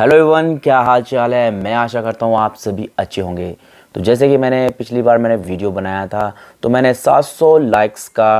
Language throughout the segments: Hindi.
हेलो एवन क्या हाल चाल है मैं आशा करता हूँ आप सभी अच्छे होंगे तो जैसे कि मैंने पिछली बार मैंने वीडियो बनाया था तो मैंने 700 लाइक्स का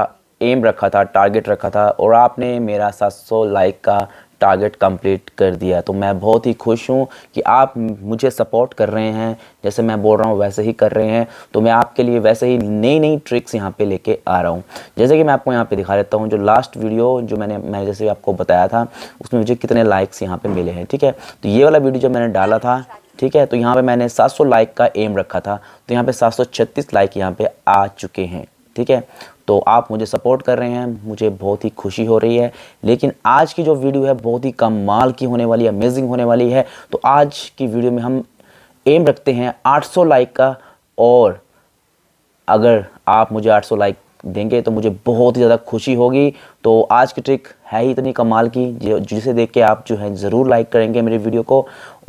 एम रखा था टारगेट रखा था और आपने मेरा 700 लाइक का टारगेट कंप्लीट कर दिया तो मैं बहुत ही खुश हूँ कि आप मुझे सपोर्ट कर रहे हैं जैसे मैं बोल रहा हूँ वैसे ही कर रहे हैं तो मैं आपके लिए वैसे ही नई नई ट्रिक्स यहाँ पे लेके आ रहा हूँ जैसे कि मैं आपको यहाँ पे दिखा देता हूँ जो लास्ट वीडियो जो मैंने मैं जैसे आपको बताया था उसमें मुझे कितने लाइक्स यहाँ पर मिले हैं ठीक है तो ये वाला वीडियो जब मैंने डाला था ठीक है तो यहाँ पर मैंने सात लाइक का एम रखा था तो यहाँ पे सात लाइक यहाँ पे आ चुके हैं ठीक है तो आप मुझे सपोर्ट कर रहे हैं मुझे बहुत ही खुशी हो रही है लेकिन आज की जो वीडियो है बहुत ही कम माल की होने वाली है अमेजिंग होने वाली है तो आज की वीडियो में हम एम रखते हैं 800 लाइक का और अगर आप मुझे 800 लाइक देंगे तो मुझे बहुत ही ज़्यादा खुशी होगी तो आज की ट्रिक है ही इतनी कमाल की जिसे देख के आप जो है ज़रूर लाइक करेंगे मेरी वीडियो को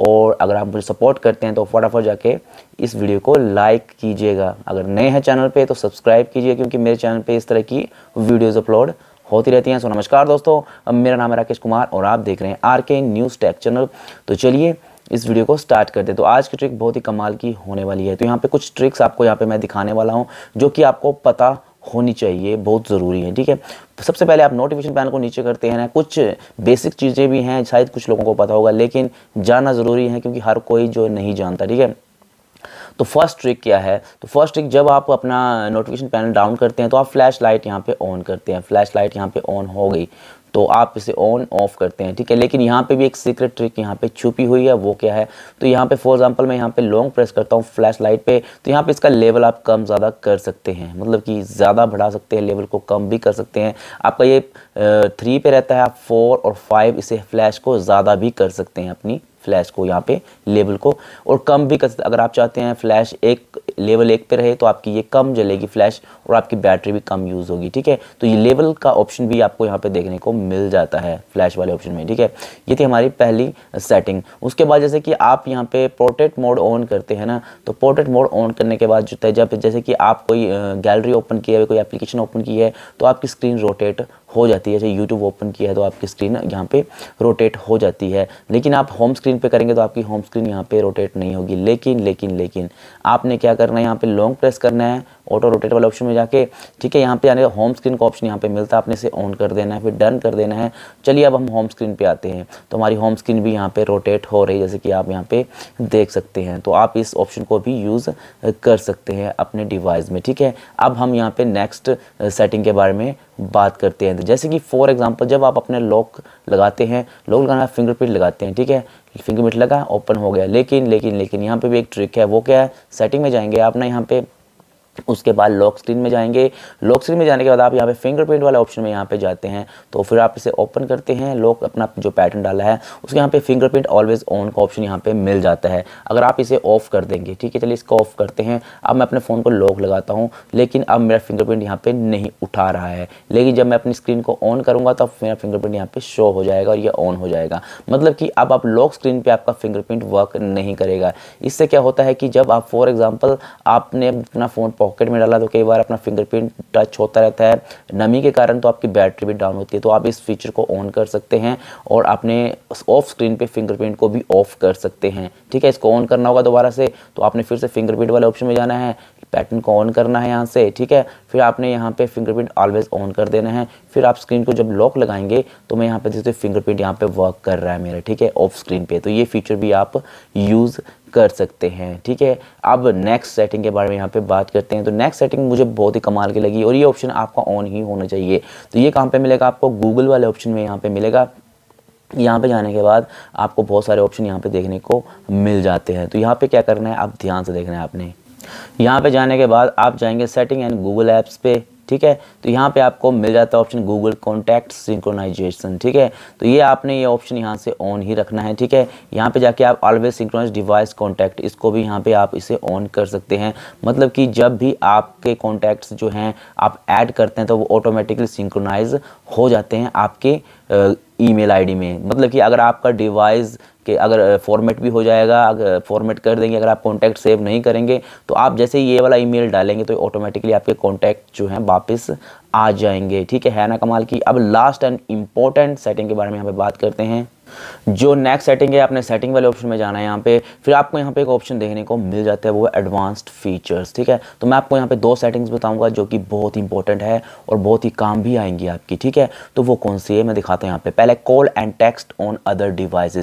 और अगर आप मुझे सपोर्ट करते हैं तो फटाफट जाके इस वीडियो को लाइक कीजिएगा अगर नए हैं चैनल पर तो सब्सक्राइब कीजिए क्योंकि मेरे चैनल पर इस तरह की वीडियोज़ अपलोड होती रहती हैं सो नमस्कार दोस्तों मेरा नाम है राकेश कुमार और आप देख रहे हैं आर के न्यूज़ टैक चैनल तो चलिए इस वीडियो को स्टार्ट करते हैं तो आज की ट्रिक बहुत ही कमाल की होने वाली है तो यहाँ पे कुछ ट्रिक्स आपको यहाँ पे मैं दिखाने वाला हूँ जो कि आपको पता होनी चाहिए बहुत ज़रूरी है ठीक है सबसे पहले आप नोटिफिकेशन पैनल को नीचे करते हैं ना कुछ बेसिक चीज़ें भी हैं शायद कुछ लोगों को पता होगा लेकिन जानना ज़रूरी है क्योंकि हर कोई जो नहीं जानता ठीक है तो फर्स्ट ट्रिक क्या है तो फर्स्ट ट्रिक जब आप अपना नोटिफिकेशन पैनल डाउन करते हैं तो आप फ्लैश लाइट यहाँ पे ऑन करते हैं फ्लैश लाइट यहाँ पे ऑन हो गई तो आप इसे ऑन ऑफ करते हैं ठीक है लेकिन यहाँ पे भी एक सीक्रेट ट्रिक यहाँ पे छुपी हुई है वो क्या है तो यहाँ पे फॉर एग्जांपल मैं यहाँ पे लॉन्ग प्रेस करता हूँ फ्लैश लाइट पे तो यहाँ पे इसका लेवल आप कम ज़्यादा कर सकते हैं मतलब कि ज़्यादा बढ़ा सकते हैं लेवल को कम भी कर सकते हैं आपका ये थ्री पे रहता है आप फोर और फाइव इसे फ्लैश को ज़्यादा भी कर सकते हैं अपनी फ्लैश को यहाँ पे लेवल को और कम भी कर सकते अगर आप चाहते हैं फ्लैश एक लेवल एक पे रहे तो आपकी ये कम जलेगी फ्लैश और आपकी बैटरी भी कम यूज़ होगी ठीक है तो ये लेवल का ऑप्शन भी आपको यहाँ पे देखने को मिल जाता है फ्लैश वाले ऑप्शन में ठीक है ये थी हमारी पहली सेटिंग उसके बाद जैसे कि आप यहाँ पे पोर्ट्रेट मोड ऑन करते हैं ना तो पोर्ट्रेट मोड ऑन करने के बाद जो जब जैसे कि आप कोई गैलरी ओपन की है कोई एप्लीकेशन ओपन की है तो आपकी स्क्रीन रोटेट हो जाती है जैसे यूट्यूब ओपन किया है तो आपकी स्क्रीन यहाँ पे रोटेट हो जाती है लेकिन आप होम स्क्रीन पे करेंगे तो आपकी होम स्क्रीन यहाँ पे रोटेट नहीं होगी लेकिन लेकिन लेकिन आपने क्या करना है यहाँ पे लॉन्ग प्रेस करना है ऑटो रोटेट वाले ऑप्शन में जाके ठीक है यहाँ पे आने का होम स्क्रीन का ऑप्शन यहाँ पे मिलता है आपने इसे ऑन कर देना है फिर डन कर देना है चलिए अब हम होम स्क्रीन पर आते हैं तो हमारी होम स्क्रीन भी यहाँ पर रोटेट हो रही है जैसे कि आप यहाँ पर देख सकते हैं तो आप इस ऑप्शन को भी यूज़ कर सकते हैं अपने डिवाइस में ठीक है अब हम यहाँ पर नेक्स्ट सेटिंग के बारे में बात करते हैं तो जैसे कि फॉर एग्जांपल जब आप अपने लॉक लगाते हैं लॉक लगाना फिंगरप्रिंट लगाते हैं ठीक है फिंगरप्रिंट लगा ओपन हो गया लेकिन लेकिन लेकिन यहाँ पे भी एक ट्रिक है वो क्या है सेटिंग में जाएंगे आप ना यहाँ पे उसके बाद लॉक स्क्रीन में जाएंगे लॉक स्क्रीन में जाने के बाद आप यहाँ पे फिंगरप्रिंट वाले ऑप्शन में यहाँ पे जाते हैं तो फिर आप इसे ओपन करते हैं लॉक अपना जो पैटर्न डाला है उसके यहाँ पे फिंगरप्रिंट ऑलवेज ऑन का ऑप्शन यहाँ पे मिल जाता है अगर आप इसे ऑफ कर देंगे ठीक है चलिए इसको ऑफ करते हैं अब मैं अपने फ़ोन को लॉक लगाता हूँ लेकिन अब मेरा फिंगरप्रिंट यहाँ पर नहीं उठा रहा है लेकिन जब मैं अपनी स्क्रीन को ऑन करूँगा तो मेरा फिंगरप्रिंट यहाँ पर शो हो जाएगा और ये ऑन हो जाएगा मतलब कि अब आप लॉक स्क्रीन पर आपका फिंगरप्रिंट वर्क नहीं करेगा इससे क्या होता है कि जब आप फॉर एग्ज़ाम्पल आपने अपना फ़ोन पॉकेट में डाला तो कई बार अपना फिंगरप्रिंट टच होता रहता है नमी के कारण तो आपकी बैटरी भी डाउन होती है तो आप इस फीचर को ऑन कर सकते हैं और अपने ऑफ स्क्रीन पे फिंगरप्रिंट को भी ऑफ कर सकते हैं ठीक है इसको ऑन करना होगा दोबारा से तो आपने फिर से फिंगरप्रिंट वाले ऑप्शन में जाना है पैटर्न को ऑन करना है यहाँ से ठीक है फिर आपने यहाँ पे फिंगरप्रिंट ऑलवेज ऑन कर देना है फिर आप स्क्रीन को जब लॉक लगाएंगे तो मैं यहाँ पे जैसे फिंगरप्रिंट यहाँ पे वर्क कर रहा है मेरा ठीक है ऑफ स्क्रीन पे तो ये फीचर भी आप यूज़ कर सकते हैं ठीक है अब नेक्स्ट सेटिंग के बारे में यहाँ पे बात करते हैं तो नेक्स्ट सेटिंग मुझे बहुत ही कमाल की लगी और ये ऑप्शन आपका ऑन ही होना चाहिए तो ये कहाँ पे मिलेगा आपको गूगल वाले ऑप्शन में यहाँ पे मिलेगा यहाँ पे जाने के बाद आपको बहुत सारे ऑप्शन यहाँ पे देखने को मिल जाते हैं तो यहाँ पे क्या करना है आप ध्यान से देखना है आपने यहाँ पे जाने के बाद आप जाएंगे सेटिंग एंड गूगल ऐप्स पे ठीक है तो यहाँ पे आपको मिल जाता है ऑप्शन गूगल कॉन्टैक्ट सिंक्रोनाइजेशन ठीक है तो ये आपने ये ऑप्शन यहाँ से ऑन ही रखना है ठीक है यहाँ पे जाके आप ऑलवेज सिंक्रोनाइज डिवाइस कॉन्टैक्ट इसको भी यहाँ पे आप इसे ऑन कर सकते हैं मतलब कि जब भी आपके कॉन्टैक्ट्स जो हैं आप ऐड करते हैं तो वो ऑटोमेटिकली सिंक्रोनाइज हो जाते हैं आपके ईमेल आईडी में मतलब कि अगर आपका डिवाइस कि अगर फॉर्मेट भी हो जाएगा अगर फॉर्मेट कर देंगे अगर आप कॉन्टैक्ट सेव नहीं करेंगे तो आप जैसे ये वाला ईमेल डालेंगे तो ऑटोमेटिकली आपके कॉन्टैक्ट जो है वापस आ जाएंगे ठीक है है ना कमाल की अब लास्ट एंड इम्पॉर्टेंट सेटिंग के बारे में यहाँ पर बात करते हैं जो नेक्स्ट सेटिंग है आपने सेटिंग वाले ऑप्शन में जाना है यहाँ पे फिर आपको यहाँ पे एक ऑप्शन देखने को मिल जाता है वो है एडवांस्ड फीचर्स ठीक है तो मैं आपको यहाँ पे दो सेटिंग्स बताऊँगा जो कि बहुत ही इंपॉर्टेंट है और बहुत ही काम भी आएंगी आपकी ठीक है तो वो कौन सी है मैं दिखाता हूँ यहाँ पे पहले call and text on other device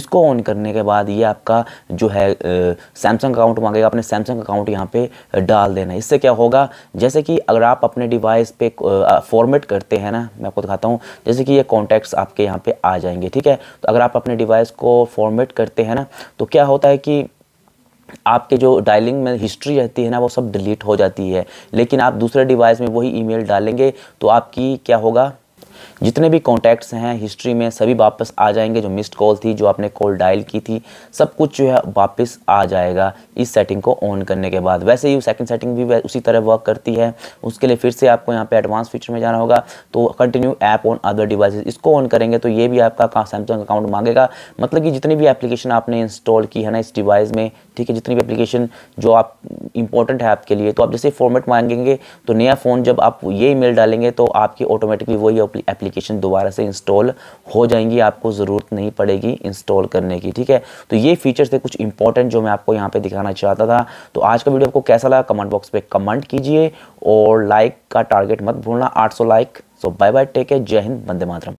इसको ऑन करने के बाद ये आपका जो है सैमसंग अकाउंट मांगेगा अपने सैमसंग अकाउंट यहाँ पे डाल देना इससे क्या होगा जैसे कि अगर आप अपने डिवाइस पे फॉर्मेट करते हैं ना मैं आपको दिखाता हूँ जैसे कि ये कॉन्टैक्ट्स आपके यहाँ पे आ जाएंगे ठीक है तो अगर आप अपने डिवाइस को फॉर्मेट करते हैं ना तो क्या होता है कि आपके जो डायलिंग में हिस्ट्री रहती है ना वो सब डिलीट हो जाती है लेकिन आप दूसरे डिवाइस में वही ईमेल डालेंगे तो आपकी क्या होगा जितने भी कॉन्टैक्ट्स हैं हिस्ट्री में सभी वापस आ जाएंगे जो मिस्ड कॉल थी जो आपने कॉल डायल की थी सब कुछ जो है वापस आ जाएगा इस सेटिंग को ऑन करने के बाद वैसे ही सेकंड सेटिंग भी उसी तरह वर्क करती है उसके लिए फिर से आपको यहाँ पे एडवांस फीचर में जाना होगा तो continue app on other device इसको ऑन करेंगे तो ये भी आपका सैमसंग अकाउंट मांगेगा मतलब कि जितनी भी एप्लीकेशन आपने इंस्टॉल की है ना इस डिवाइस में ठीक है जितनी भी एप्लीकेशन जो आप इंपॉर्टेंट है आपके लिए तो आप जैसे फॉर्मेट मांगेंगे तो नया फ़ोन जब आप ये ईमेल डालेंगे तो आपकी ऑटोमेटिकली वही एप्लीकेशन दोबारा से इंस्टॉल हो जाएंगी आपको ज़रूरत नहीं पड़ेगी इंस्टॉल करने की ठीक है तो ये फीचर्स थे कुछ इंपॉर्टेंट जो मैं आपको यहाँ पर दिखाना चाहता था तो आज का वीडियो आपको कैसा लगा कमेंट बॉक्स पर कमेंट कीजिए और लाइक का टारगेट मत भूलना आठ like so bye bye take है जय हिंद बंदे मातरम